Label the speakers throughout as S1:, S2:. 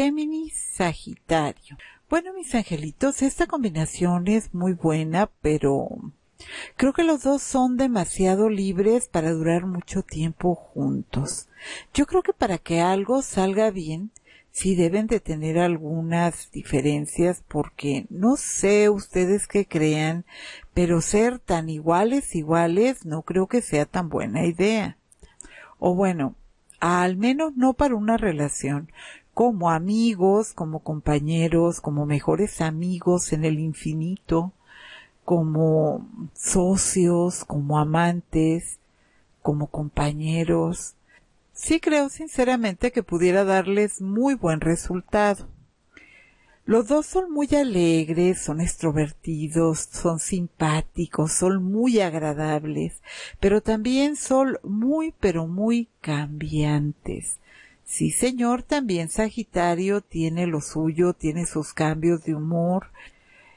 S1: Géminis, Sagitario. Bueno, mis angelitos, esta combinación es muy buena, pero creo que los dos son demasiado libres para durar mucho tiempo juntos. Yo creo que para que algo salga bien, sí deben de tener algunas diferencias porque no sé ustedes qué crean, pero ser tan iguales, iguales, no creo que sea tan buena idea. O bueno, al menos no para una relación como amigos, como compañeros, como mejores amigos en el infinito, como socios, como amantes, como compañeros. Sí creo sinceramente que pudiera darles muy buen resultado. Los dos son muy alegres, son extrovertidos, son simpáticos, son muy agradables, pero también son muy, pero muy cambiantes. Sí, señor, también Sagitario tiene lo suyo, tiene sus cambios de humor.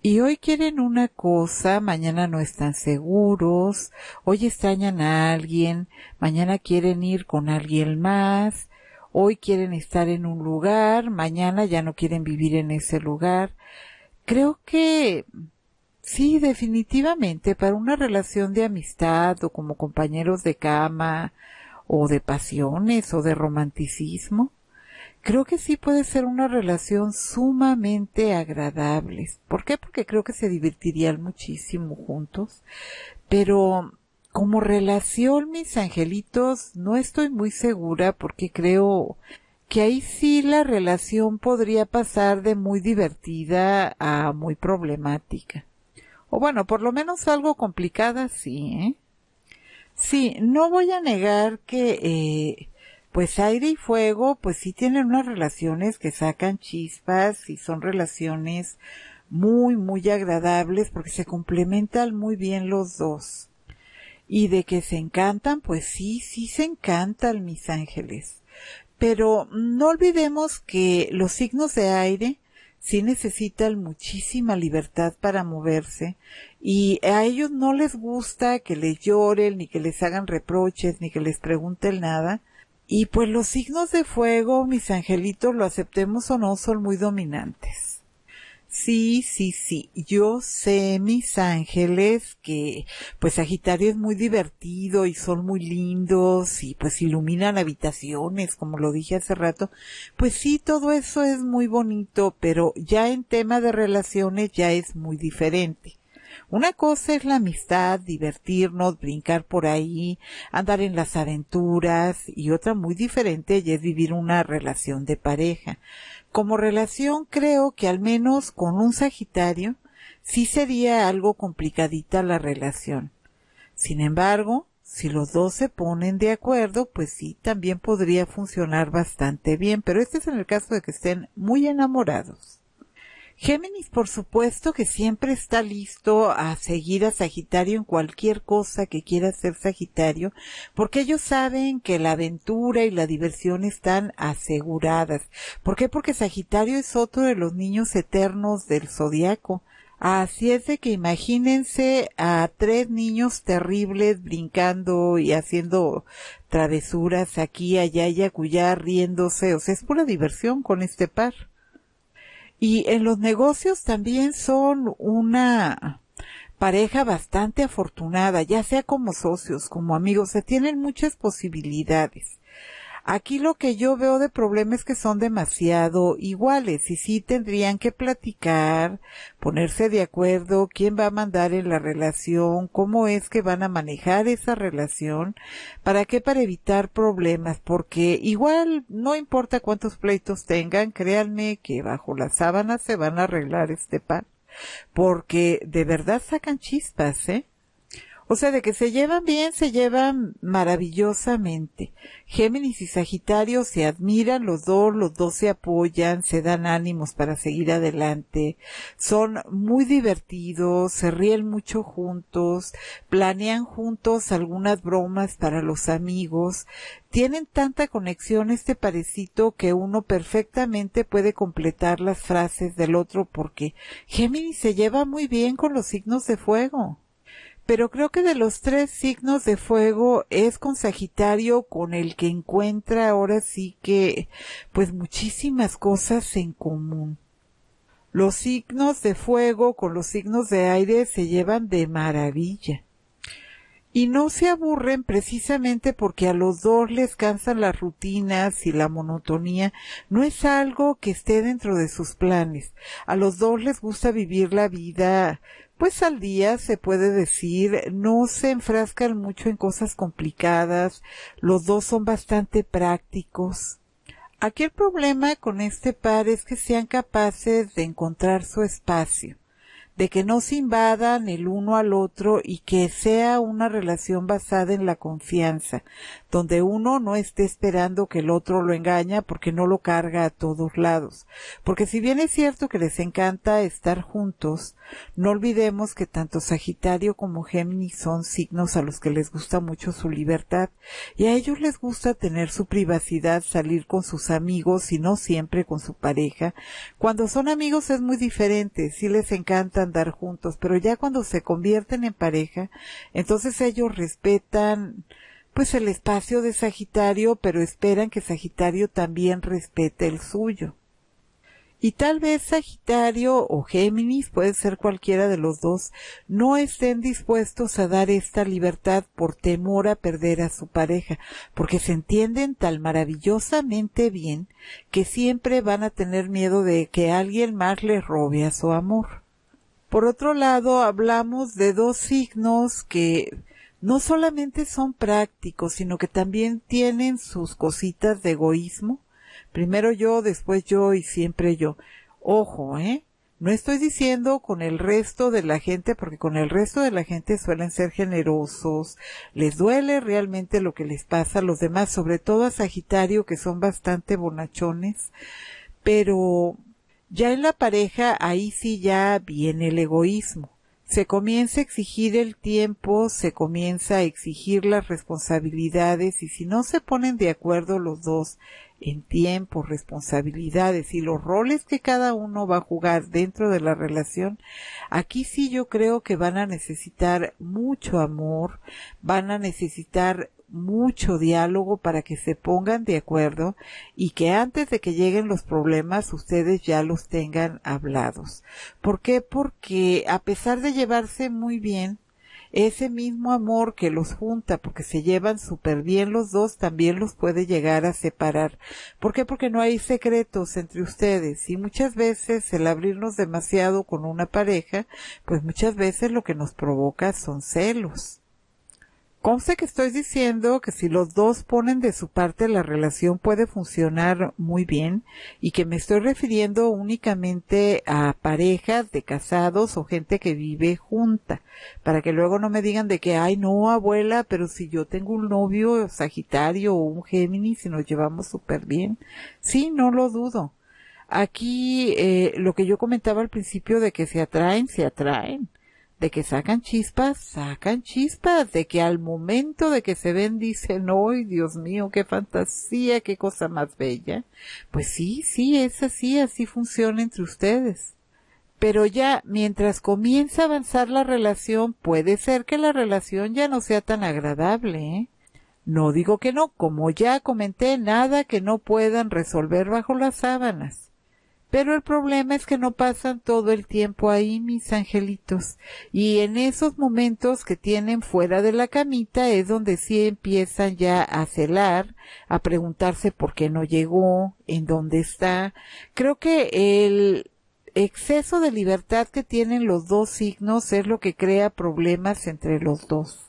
S1: Y hoy quieren una cosa, mañana no están seguros, hoy extrañan a alguien, mañana quieren ir con alguien más, hoy quieren estar en un lugar, mañana ya no quieren vivir en ese lugar. Creo que sí, definitivamente, para una relación de amistad o como compañeros de cama, o de pasiones o de romanticismo, creo que sí puede ser una relación sumamente agradable. ¿Por qué? Porque creo que se divertirían muchísimo juntos. Pero como relación, mis angelitos, no estoy muy segura porque creo que ahí sí la relación podría pasar de muy divertida a muy problemática. O bueno, por lo menos algo complicada sí, ¿eh? Sí, no voy a negar que, eh, pues aire y fuego, pues sí tienen unas relaciones que sacan chispas y son relaciones muy, muy agradables porque se complementan muy bien los dos. Y de que se encantan, pues sí, sí se encantan mis ángeles. Pero no olvidemos que los signos de aire sí necesitan muchísima libertad para moverse y a ellos no les gusta que les lloren, ni que les hagan reproches, ni que les pregunten nada. Y pues los signos de fuego, mis angelitos, lo aceptemos o no, son muy dominantes. Sí, sí, sí. Yo sé, mis ángeles, que pues Sagitario es muy divertido y son muy lindos y pues iluminan habitaciones, como lo dije hace rato. Pues sí, todo eso es muy bonito, pero ya en tema de relaciones ya es muy diferente. Una cosa es la amistad, divertirnos, brincar por ahí, andar en las aventuras y otra muy diferente es vivir una relación de pareja. Como relación creo que al menos con un Sagitario sí sería algo complicadita la relación. Sin embargo, si los dos se ponen de acuerdo, pues sí, también podría funcionar bastante bien, pero este es en el caso de que estén muy enamorados. Géminis, por supuesto, que siempre está listo a seguir a Sagitario en cualquier cosa que quiera hacer Sagitario, porque ellos saben que la aventura y la diversión están aseguradas. ¿Por qué? Porque Sagitario es otro de los niños eternos del zodiaco. Así es de que imagínense a tres niños terribles brincando y haciendo travesuras aquí, allá y acullá, riéndose. O sea, es pura diversión con este par. Y en los negocios también son una pareja bastante afortunada, ya sea como socios, como amigos, se tienen muchas posibilidades. Aquí lo que yo veo de problemas que son demasiado iguales y sí tendrían que platicar, ponerse de acuerdo quién va a mandar en la relación, cómo es que van a manejar esa relación, para qué, para evitar problemas, porque igual no importa cuántos pleitos tengan, créanme que bajo las sábanas se van a arreglar este pan, porque de verdad sacan chispas, ¿eh? O sea, de que se llevan bien, se llevan maravillosamente. Géminis y Sagitario se admiran los dos, los dos se apoyan, se dan ánimos para seguir adelante. Son muy divertidos, se ríen mucho juntos, planean juntos algunas bromas para los amigos. Tienen tanta conexión este parecito que uno perfectamente puede completar las frases del otro porque Géminis se lleva muy bien con los signos de fuego pero creo que de los tres signos de fuego es con Sagitario con el que encuentra ahora sí que pues muchísimas cosas en común. Los signos de fuego con los signos de aire se llevan de maravilla. Y no se aburren precisamente porque a los dos les cansan las rutinas y la monotonía. No es algo que esté dentro de sus planes. A los dos les gusta vivir la vida pues al día se puede decir, no se enfrascan mucho en cosas complicadas, los dos son bastante prácticos. Aquel problema con este par es que sean capaces de encontrar su espacio de que no se invadan el uno al otro y que sea una relación basada en la confianza, donde uno no esté esperando que el otro lo engaña porque no lo carga a todos lados. Porque si bien es cierto que les encanta estar juntos, no olvidemos que tanto Sagitario como Géminis son signos a los que les gusta mucho su libertad y a ellos les gusta tener su privacidad, salir con sus amigos y no siempre con su pareja. Cuando son amigos es muy diferente, si les encanta andar juntos, pero ya cuando se convierten en pareja, entonces ellos respetan pues el espacio de Sagitario, pero esperan que Sagitario también respete el suyo. Y tal vez Sagitario o Géminis, puede ser cualquiera de los dos, no estén dispuestos a dar esta libertad por temor a perder a su pareja, porque se entienden tan maravillosamente bien que siempre van a tener miedo de que alguien más les robe a su amor. Por otro lado, hablamos de dos signos que no solamente son prácticos, sino que también tienen sus cositas de egoísmo. Primero yo, después yo y siempre yo. Ojo, ¿eh? No estoy diciendo con el resto de la gente, porque con el resto de la gente suelen ser generosos, les duele realmente lo que les pasa a los demás, sobre todo a Sagitario, que son bastante bonachones, pero ya en la pareja ahí sí ya viene el egoísmo. Se comienza a exigir el tiempo, se comienza a exigir las responsabilidades y si no se ponen de acuerdo los dos en tiempo, responsabilidades y los roles que cada uno va a jugar dentro de la relación, aquí sí yo creo que van a necesitar mucho amor, van a necesitar mucho diálogo para que se pongan de acuerdo y que antes de que lleguen los problemas ustedes ya los tengan hablados. ¿Por qué? Porque a pesar de llevarse muy bien, ese mismo amor que los junta, porque se llevan súper bien los dos, también los puede llegar a separar. ¿Por qué? Porque no hay secretos entre ustedes y muchas veces el abrirnos demasiado con una pareja, pues muchas veces lo que nos provoca son celos. Conste que estoy diciendo que si los dos ponen de su parte la relación puede funcionar muy bien y que me estoy refiriendo únicamente a parejas de casados o gente que vive junta, para que luego no me digan de que, ay no, abuela, pero si yo tengo un novio Sagitario o un Géminis y nos llevamos súper bien. Sí, no lo dudo. Aquí eh, lo que yo comentaba al principio de que se atraen, se atraen de que sacan chispas, sacan chispas, de que al momento de que se ven dicen, ¡ay, Dios mío, qué fantasía, qué cosa más bella! Pues sí, sí, es así, así funciona entre ustedes. Pero ya mientras comienza a avanzar la relación, puede ser que la relación ya no sea tan agradable, ¿eh? No digo que no, como ya comenté, nada que no puedan resolver bajo las sábanas. Pero el problema es que no pasan todo el tiempo ahí, mis angelitos. Y en esos momentos que tienen fuera de la camita es donde sí empiezan ya a celar, a preguntarse por qué no llegó, en dónde está. Creo que el, exceso de libertad que tienen los dos signos es lo que crea problemas entre los dos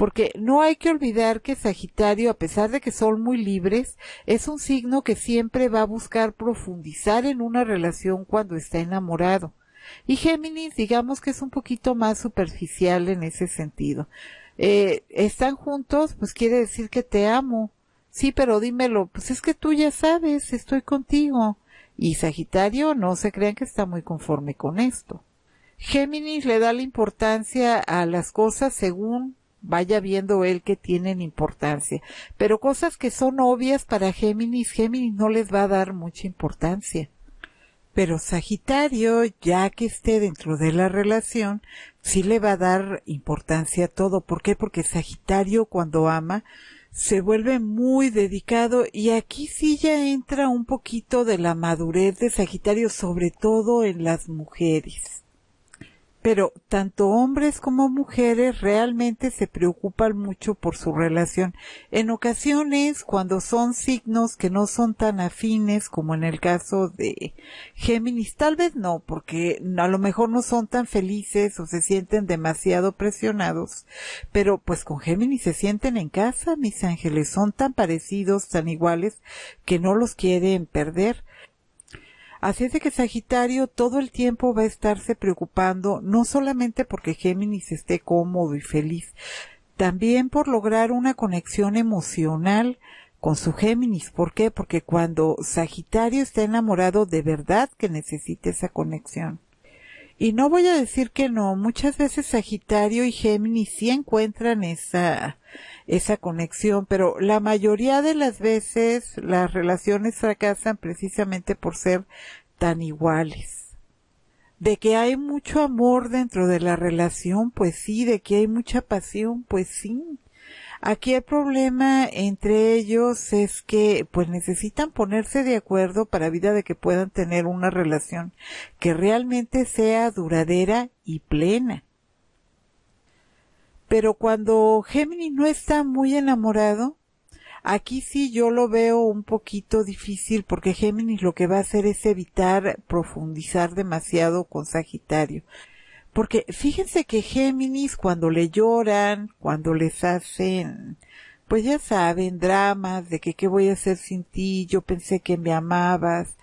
S1: porque no hay que olvidar que Sagitario, a pesar de que son muy libres, es un signo que siempre va a buscar profundizar en una relación cuando está enamorado. Y Géminis, digamos que es un poquito más superficial en ese sentido. Eh, están juntos, pues quiere decir que te amo. Sí, pero dímelo, pues es que tú ya sabes, estoy contigo. Y Sagitario no se crean que está muy conforme con esto. Géminis le da la importancia a las cosas según vaya viendo él que tienen importancia. Pero cosas que son obvias para Géminis, Géminis no les va a dar mucha importancia. Pero Sagitario, ya que esté dentro de la relación, sí le va a dar importancia a todo. ¿Por qué? Porque Sagitario cuando ama se vuelve muy dedicado y aquí sí ya entra un poquito de la madurez de Sagitario, sobre todo en las mujeres pero tanto hombres como mujeres realmente se preocupan mucho por su relación. En ocasiones, cuando son signos que no son tan afines como en el caso de Géminis, tal vez no, porque a lo mejor no son tan felices o se sienten demasiado presionados, pero pues con Géminis se sienten en casa, mis ángeles, son tan parecidos, tan iguales, que no los quieren perder. Así es de que Sagitario todo el tiempo va a estarse preocupando, no solamente porque Géminis esté cómodo y feliz, también por lograr una conexión emocional con su Géminis. ¿Por qué? Porque cuando Sagitario está enamorado, de verdad que necesita esa conexión. Y no voy a decir que no, muchas veces Sagitario y Géminis sí encuentran esa, esa conexión, pero la mayoría de las veces las relaciones fracasan precisamente por ser tan iguales. De que hay mucho amor dentro de la relación, pues sí, de que hay mucha pasión, pues sí, Aquí el problema entre ellos es que pues necesitan ponerse de acuerdo para vida de que puedan tener una relación que realmente sea duradera y plena. Pero cuando Géminis no está muy enamorado, Aquí sí yo lo veo un poquito difícil porque Géminis lo que va a hacer es evitar profundizar demasiado con Sagitario. Porque fíjense que Géminis cuando le lloran, cuando les hacen, pues ya saben, dramas de que qué voy a hacer sin ti, yo pensé que me amabas,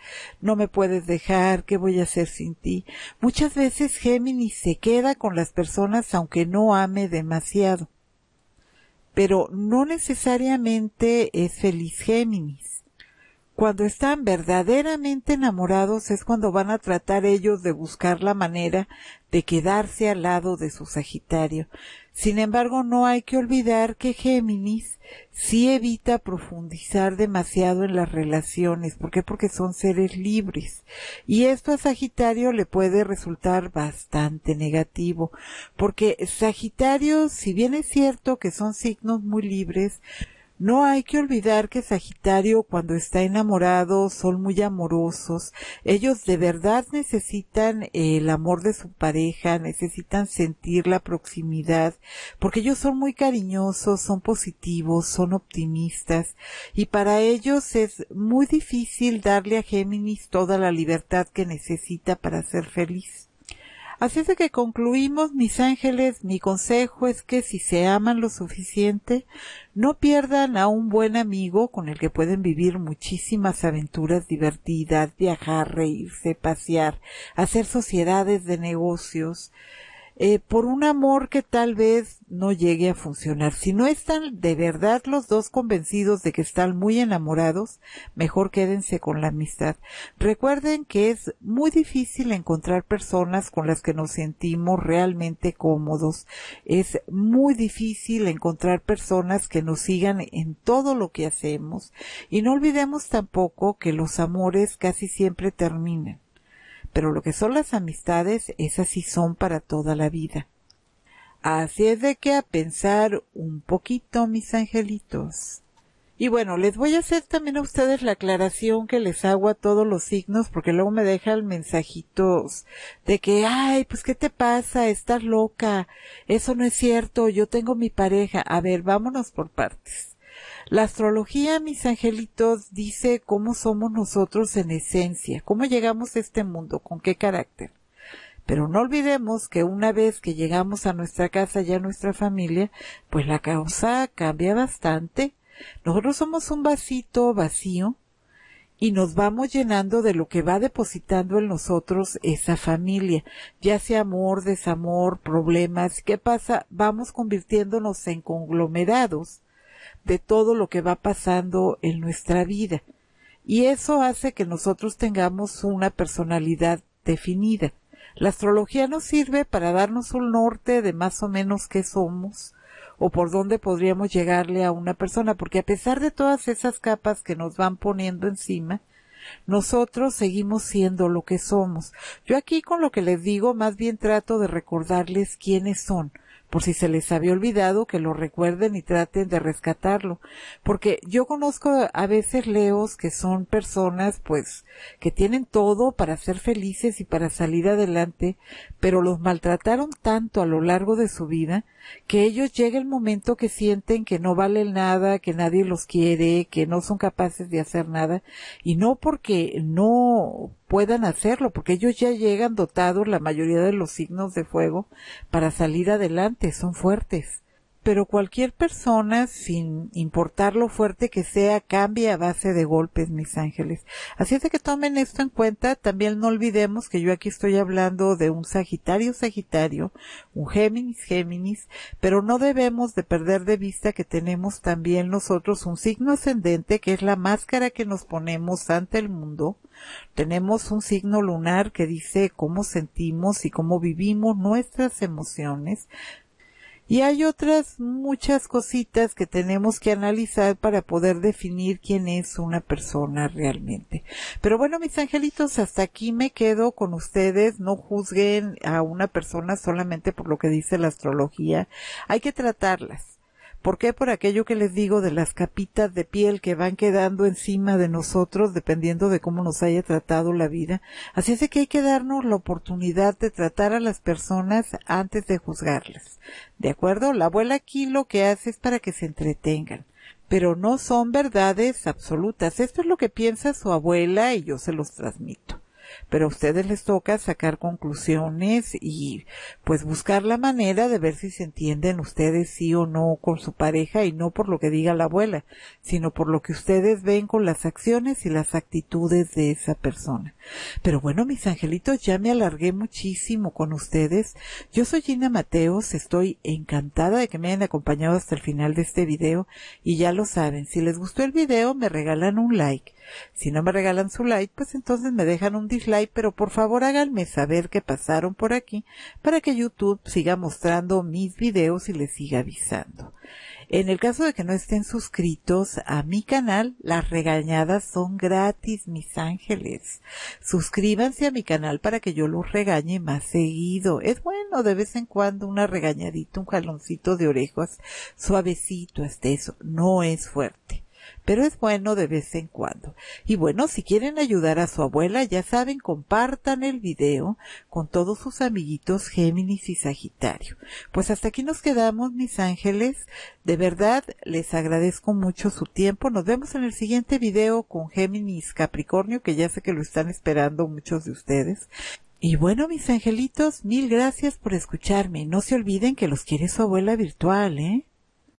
S1: no me puedes dejar, qué voy a hacer sin ti. Muchas veces Géminis se queda con las personas aunque no ame demasiado. Pero no necesariamente es feliz Géminis cuando están verdaderamente enamorados es cuando van a tratar ellos de buscar la manera de quedarse al lado de su Sagitario. Sin embargo, no hay que olvidar que Géminis sí evita profundizar demasiado en las relaciones. ¿Por qué? Porque son seres libres. Y esto a Sagitario le puede resultar bastante negativo. Porque Sagitario, si bien es cierto que son signos muy libres, no hay que olvidar que Sagitario cuando está enamorado son muy amorosos. Ellos de verdad necesitan el amor de su pareja, necesitan sentir la proximidad, porque ellos son muy cariñosos, son positivos, son optimistas y para ellos es muy difícil darle a Géminis toda la libertad que necesita para ser feliz. Así es de que concluimos, mis ángeles, mi consejo es que si se aman lo suficiente, no pierdan a un buen amigo con el que pueden vivir muchísimas aventuras divertidas, viajar, reírse, pasear, hacer sociedades de negocios, eh, por un amor que tal vez no llegue a funcionar. Si no están de verdad los dos convencidos de que están muy enamorados, mejor quédense con la amistad. Recuerden que es muy difícil encontrar personas con las que nos sentimos realmente cómodos. Es muy difícil encontrar personas que nos sigan en todo lo que hacemos. Y no olvidemos tampoco que los amores casi siempre terminan pero lo que son las amistades, esas sí son para toda la vida. Así es de que a pensar un poquito, mis angelitos. Y bueno, les voy a hacer también a ustedes la aclaración que les hago a todos los signos, porque luego me dejan mensajitos de que, ay, pues ¿qué te pasa? Estás loca. Eso no es cierto. Yo tengo mi pareja. A ver, vámonos por partes. La astrología, mis angelitos, dice cómo somos nosotros en esencia, cómo llegamos a este mundo, con qué carácter. Pero no olvidemos que una vez que llegamos a nuestra casa y a nuestra familia, pues la causa cambia bastante. Nosotros somos un vasito vacío y nos vamos llenando de lo que va depositando en nosotros esa familia, ya sea amor, desamor, problemas. ¿Qué pasa? Vamos convirtiéndonos en conglomerados de todo lo que va pasando en nuestra vida. Y eso hace que nosotros tengamos una personalidad definida. La astrología nos sirve para darnos un norte de más o menos qué somos o por dónde podríamos llegarle a una persona, porque a pesar de todas esas capas que nos van poniendo encima, nosotros seguimos siendo lo que somos. Yo aquí con lo que les digo más bien trato de recordarles quiénes son, por si se les había olvidado, que lo recuerden y traten de rescatarlo. Porque yo conozco a veces leos que son personas, pues, que tienen todo para ser felices y para salir adelante, pero los maltrataron tanto a lo largo de su vida que ellos llega el momento que sienten que no valen nada, que nadie los quiere, que no son capaces de hacer nada, y no porque no puedan hacerlo, porque ellos ya llegan dotados, la mayoría de los signos de fuego, para salir adelante, son fuertes pero cualquier persona, sin importar lo fuerte que sea, cambia a base de golpes, mis ángeles. Así es de que tomen esto en cuenta. También no olvidemos que yo aquí estoy hablando de un Sagitario Sagitario, un Géminis Géminis, pero no debemos de perder de vista que tenemos también nosotros un signo ascendente, que es la máscara que nos ponemos ante el mundo. Tenemos un signo lunar que dice cómo sentimos y cómo vivimos nuestras emociones. Y hay otras muchas cositas que tenemos que analizar para poder definir quién es una persona realmente. Pero bueno, mis angelitos, hasta aquí me quedo con ustedes. No juzguen a una persona solamente por lo que dice la astrología. Hay que tratarlas ¿Por qué? Por aquello que les digo de las capitas de piel que van quedando encima de nosotros dependiendo de cómo nos haya tratado la vida. Así es que hay que darnos la oportunidad de tratar a las personas antes de juzgarlas. ¿De acuerdo? La abuela aquí lo que hace es para que se entretengan pero no son verdades absolutas. Esto es lo que piensa su abuela y yo se los transmito pero a ustedes les toca sacar conclusiones y pues buscar la manera de ver si se entienden ustedes sí o no con su pareja y no por lo que diga la abuela, sino por lo que ustedes ven con las acciones y las actitudes de esa persona. Pero bueno, mis angelitos, ya me alargué muchísimo con ustedes. Yo soy Gina Mateos, estoy encantada de que me hayan acompañado hasta el final de este video y ya lo saben, si les gustó el video me regalan un like. Si no me regalan su like, pues entonces me dejan un like pero por favor háganme saber que pasaron por aquí para que YouTube siga mostrando mis videos y les siga avisando. En el caso de que no estén suscritos a mi canal, las regañadas son gratis, mis ángeles. Suscríbanse a mi canal para que yo los regañe más seguido. Es bueno de vez en cuando una regañadita, un jaloncito de orejas suavecito hasta eso. No es fuerte pero es bueno de vez en cuando. Y bueno, si quieren ayudar a su abuela, ya saben, compartan el video con todos sus amiguitos Géminis y Sagitario. Pues hasta aquí nos quedamos, mis ángeles. De verdad, les agradezco mucho su tiempo. Nos vemos en el siguiente video con Géminis Capricornio, que ya sé que lo están esperando muchos de ustedes. Y bueno, mis angelitos, mil gracias por escucharme. No se olviden que los quiere su abuela virtual, ¿eh?